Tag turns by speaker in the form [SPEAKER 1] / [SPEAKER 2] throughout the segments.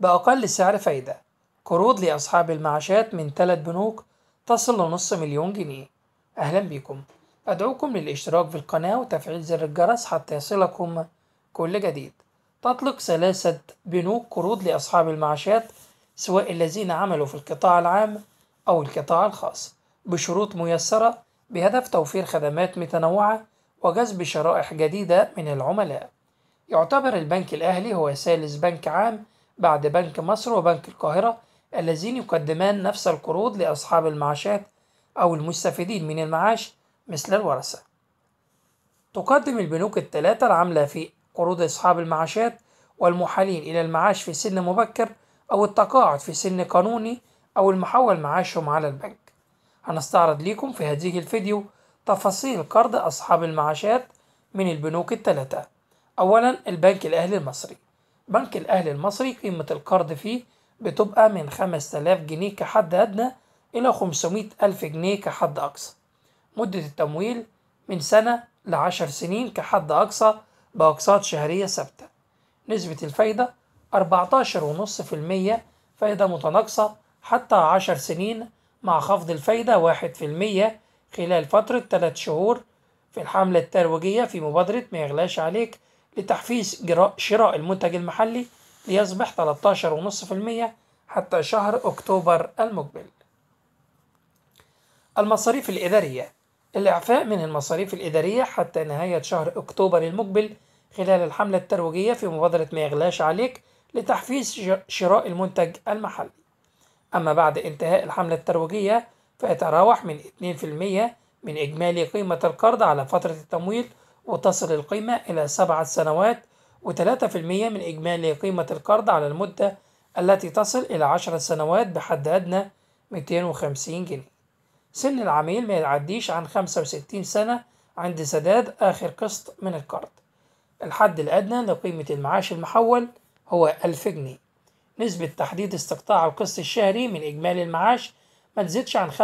[SPEAKER 1] بأقل سعر فايدة قروض لأصحاب المعاشات من ثلاث بنوك تصل لنص مليون جنيه أهلا بكم أدعوكم للاشتراك في القناة وتفعيل زر الجرس حتى يصلكم كل جديد تطلق ثلاثة بنوك قروض لأصحاب المعاشات سواء الذين عملوا في القطاع العام أو القطاع الخاص بشروط ميسرة بهدف توفير خدمات متنوعة وجذب شرائح جديدة من العملاء يعتبر البنك الأهلي هو ثالث بنك عام بعد بنك مصر وبنك القاهرة اللذين يقدمان نفس القروض لأصحاب المعاشات أو المستفيدين من المعاش مثل الورثة. تقدم البنوك الثلاثة العاملة في قروض أصحاب المعاشات والمحالين إلى المعاش في سن مبكر أو التقاعد في سن قانوني أو المحول معاشهم على البنك. هنستعرض لكم في هذه الفيديو تفاصيل قرض أصحاب المعاشات من البنوك الثلاثة. أولا البنك الأهلي المصري بنك الأهلي المصري قيمة القرض فيه بتبقى من 5000 جنيه كحد أدنى إلى 500 ألف جنيه كحد أقصى مدة التمويل من سنة لعشر سنين كحد أقصى بأقساط شهرية ثابتة نسبة الفايدة 14.5% فايدة متناقصة حتى عشر سنين مع خفض الفايدة واحد في المية خلال فترة ثلاث شهور في الحملة الترويجية في مبادرة ما يغلاش عليك لتحفيز شراء المنتج المحلي ليصبح 13.5% حتى شهر أكتوبر المقبل المصاريف الإدارية الإعفاء من المصاريف الإدارية حتى نهاية شهر أكتوبر المقبل خلال الحملة الترويجية في مبادرة ما يغلاش عليك لتحفيز شراء المنتج المحلي أما بعد انتهاء الحملة الترويجية فيتراوح من 2% من إجمالي قيمة القرض على فترة التمويل وتصل القيمة إلى سبعة سنوات وثلاثة في المية من إجمالي قيمة القرض على المدة التي تصل إلى عشر سنوات بحد أدنى 250 جنيه سن العميل ما يعديش عن 65 سنة عند سداد آخر قسط من القرض الحد الأدنى لقيمة المعاش المحول هو 1000 جنيه نسبة تحديد استقطاع القسط الشهري من إجمالي المعاش ما تزيدش عن 35%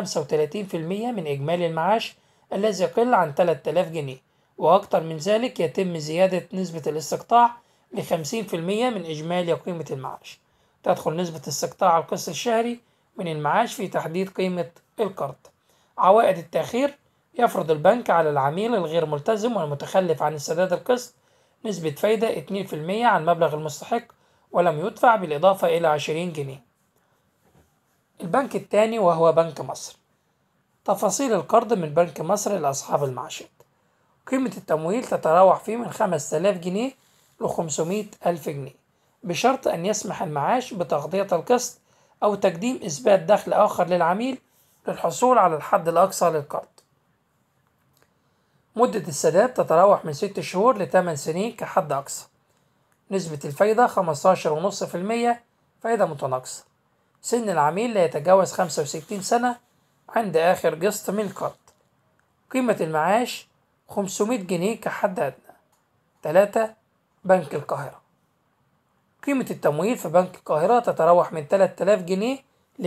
[SPEAKER 1] من إجمالي المعاش الذي يقل عن 3000 جنيه وأكثر من ذلك يتم زيادة نسبة الاستقطاع لخمسين في المية من إجمالي قيمة المعاش تدخل نسبة استقطاع القسط الشهري من المعاش في تحديد قيمة القرض عوائد التأخير يفرض البنك على العميل الغير ملتزم والمتخلف عن السداد القسط نسبة فايدة 2% عن مبلغ المستحق ولم يدفع بالإضافة إلى 20 جنيه البنك الثاني وهو بنك مصر تفاصيل القرض من بنك مصر لأصحاب المعاشات قيمة التمويل تتراوح فيه من 5000 جنيه ل ألف جنيه بشرط أن يسمح المعاش بتغطية القسط أو تقديم إثبات دخل آخر للعميل للحصول على الحد الأقصى للقرض مدة السداد تتراوح من 6 شهور ل 8 سنين كحد أقصى نسبة الفايدة 15.5% فايدة متناقصة سن العميل لا يتجاوز 65 سنة عند آخر قسط من القرض قيمة المعاش 500 جنيه كحد أدنى 3 بنك القاهرة قيمة التمويل في بنك القاهرة تتراوح من 3000 جنيه ل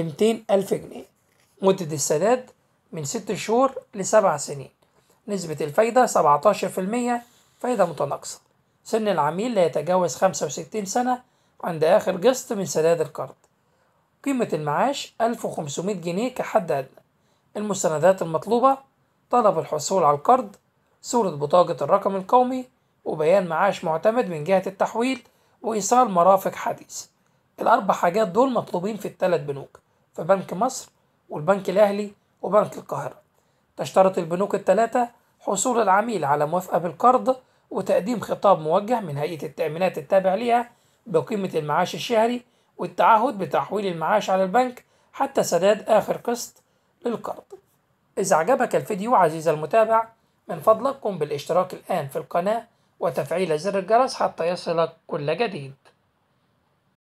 [SPEAKER 1] ألف جنيه مدة السداد من 6 شهور لسبع سنين نسبة الفايدة 17% فايدة متناقصة سن العميل لا يتجاوز 65 سنة عند آخر قسط من سداد القرض قيمة المعاش 1500 جنيه كحد أدنى المستندات المطلوبة طلب الحصول على القرض صورة بطاقة الرقم القومي وبيان معاش معتمد من جهة التحويل وإيصال مرافق حديث الأربع حاجات دول مطلوبين في الثلاث بنوك فبنك مصر والبنك الأهلي وبنك القاهرة تشترط البنوك الثلاثة حصول العميل على موافقة بالقرض وتقديم خطاب موجه من هيئة التأمينات التابع ليها بقيمة المعاش الشهري والتعهد بتحويل المعاش على البنك حتى سداد آخر قسط للقرض إذا عجبك الفيديو عزيزي المتابع من فضلك قم بالاشتراك الآن في القناة وتفعيل زر الجرس حتى يصلك كل جديد